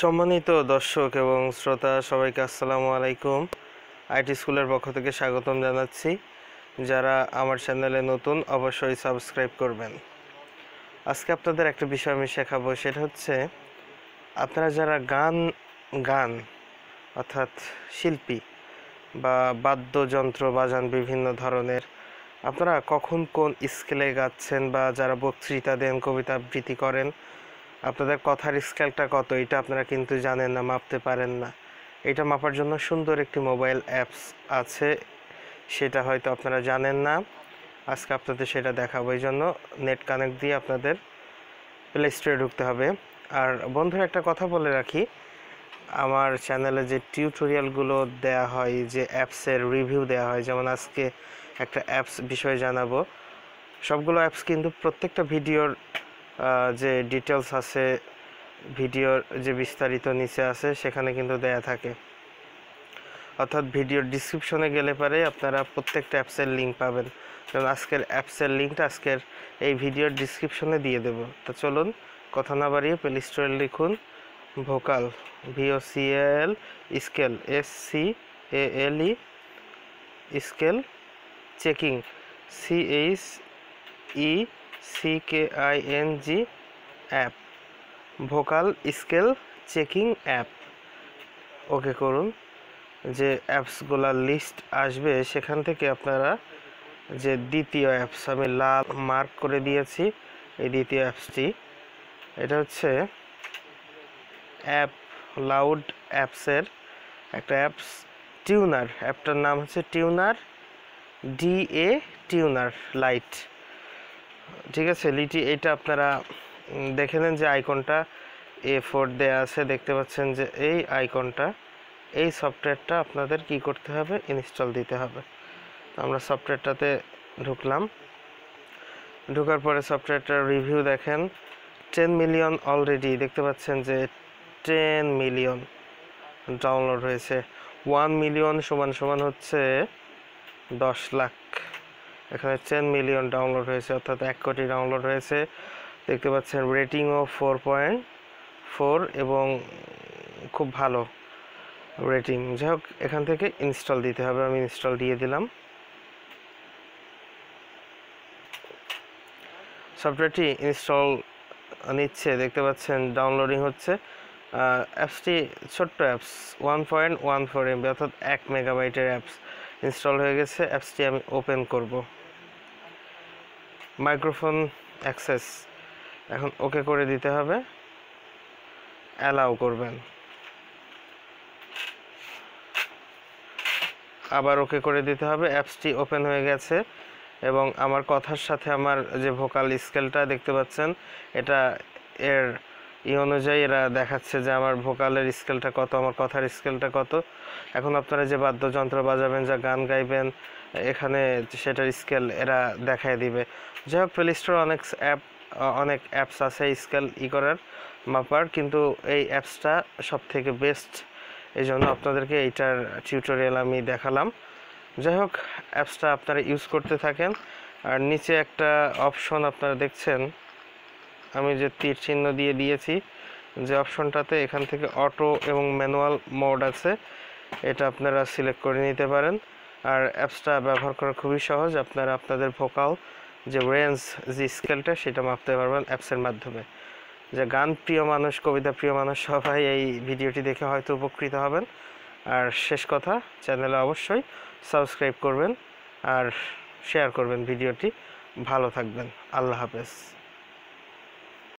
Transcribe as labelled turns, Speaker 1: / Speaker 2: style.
Speaker 1: সম্মানিত দর্শক এবং শ্রোতা সবাইকে আসসালামু আলাইকুম আইটি স্কুলের পক্ষ থেকে স্বাগতম জানাচ্ছি যারা আমার চ্যানেলে নতুন অবশ্যই সাবস্ক্রাইব করবেন আজকে আপনাদের একটা বিষয় আমি শেখাবো সেটা হচ্ছে আপনারা যারা গান গান অর্থাৎ শিল্পী বা বাদ্যযন্ত্র বাজান বিভিন্ন ধরনের আপনারা কখন কোন স্কেলে গাচ্ছেন বা যারা বক্তৃতা দেন কবিতা আবৃত্তি করেন আপনাদের কথার স্কেলটা কত এটা আপনারা কিন্তু জানেন না মাপতে পারেন না এটা মাপার জন্য সুন্দর একটি মোবাইল অ্যাপস আছে সেটা হয়তো আপনারা জানেন না আজকে আপনাদের সেটা দেখাবো এই জন্য নেট কানেক্ট দিয়ে আপনাদের প্লে স্টোরে ঢুকতে হবে আর বন্ধু একটা কথা বলে রাখি আমার চ্যানেলে যে টিউটোরিয়ালগুলো দেয়া হয় যে অ্যাপসের রিভিউ দেয়া হয় যেমন আজকে একটা অ্যাপস বিষয়ে জানাবো সবগুলো অ্যাপস কিন্তু প্রত্যেকটা ভিডিওর যে ডিটেলস আছে ভিডিওর যে বিস্তারিত নিচে আছে সেখানে কিন্তু দেয়া থাকে অর্থাৎ ভিডিওর ডিসক্রিপশনে গেলে পরে আপনারা প্রত্যেকটা অ্যাপসের লিঙ্ক পাবেন কারণ আজকের অ্যাপসের লিঙ্কটা আজকের এই ভিডিওর ডিসক্রিপশনে দিয়ে দেব তো চলুন কথা না বাড়িয়ে প্লে স্টোরে লিখুন vocal VOCL scale S C L E scale checking C H E CKING app vocal scale checking app okay করুন যে অ্যাপসগুলার লিস্ট আসবে সেখান থেকে আপনারা যে দ্বিতীয় অ্যাপস আমি লাল মার্ক করে দিয়েছি এই দ্বিতীয় অ্যাপসটি এটা হচ্ছে অ্যাপ লাউড অ্যাপসের একটা অ্যাপস টিউনার অ্যাপটার নাম হচ্ছে টিউনার ডিএ টিউনার লাইট ঠিক আছে লিটি এটা আপনারা দেখে নেন যে আইকনটা এ ফোর দেওয়া আছে দেখতে পাচ্ছেন যে এই আইকনটা এই সফটওয়্যারটা আপনাদের কি করতে হবে ইনস্টল দিতে হবে আমরা সফটওয়্যারটাতে ঢুকলাম ঢুকার পরে সফটওয়্যারটার রিভিউ দেখেন টেন মিলিয়ন অলরেডি দেখতে পাচ্ছেন যে টেন মিলিয়ন ডাউনলোড হয়েছে ওয়ান মিলিয়ন সমান সমান হচ্ছে দশ লাখ এখানে টেন মিলিয়ন ডাউনলোড হয়েছে অর্থাৎ এক কোটি ডাউনলোড হয়েছে দেখতে পাচ্ছেন রেটিংও ফোর পয়েন্ট ফোর এবং খুব ভালো রেটিং যাই হোক এখান থেকে ইনস্টল দিতে হবে আমি ইনস্টল দিয়ে দিলাম সফটওয়্যারটি ইনস্টল নিচ্ছে দেখতে পাচ্ছেন ডাউনলোডিং হচ্ছে অ্যাপসটি ছোট্ট apps one point one four MB অর্থাৎ এক মেগাবাইটের অ্যাপস ইনস্টল হয়ে গেছে অ্যাপসটি আমি ওপেন করব মাইক্রোফোন অ্যাক্সেস এখন ওকে করে দিতে হবে অ্যালাউ করবেন আবার ওকে করে দিতে হবে অ্যাপসটি ওপেন হয়ে গেছে এবং আমার কথার সাথে আমার যে ভোকাল স্কেলটা দেখতে পাচ্ছেন এটা এর ই অনুযায়ী এরা দেখাচ্ছে যে আমার ভোকালের স্কেলটা কত আমার কথার স্কেলটা কত এখন আপনারা যে বাদ্যযন্ত্র বাজাবেন যা গান গাইবেন এখানে সেটার স্কেল এরা দেখায় দিবে যাই হোক প্লে স্টোর অনেক অ্যাপ অনেক অ্যাপস আছে স্কেল ই করার মাপার কিন্তু এই অ্যাপসটা সব থেকে বেস্ট এই জন্য আপনাদেরকে এইটার টিউটোরিয়াল আমি দেখালাম যাই হোক অ্যাপসটা আপনারা ইউজ করতে থাকেন আর নিচে একটা অপশন আপনারা দেখছেন আমি যে তীর চিহ্ন দিয়ে দিয়েছি যে অপশনটাতে এখান থেকে অটো এবং ম্যানুয়াল মোড আছে এটা আপনারা সিলেক্ট করে নিতে পারেন আর অ্যাপসটা ব্যবহার করা খুবই সহজ আপনারা আপনাদের ভোকাল যে রেঞ্জ যে স্কেলটা সেটা মাপতে পারবেন অ্যাপসের মাধ্যমে যে গান প্রিয় মানুষ কবিতা প্রিয় মানুষ সবাই এই ভিডিওটি দেখে হয়তো উপকৃত হবেন আর শেষ কথা চ্যানেলে অবশ্যই সাবস্ক্রাইব করবেন আর শেয়ার করবেন ভিডিওটি ভালো থাকবেন আল্লাহ হাফেজ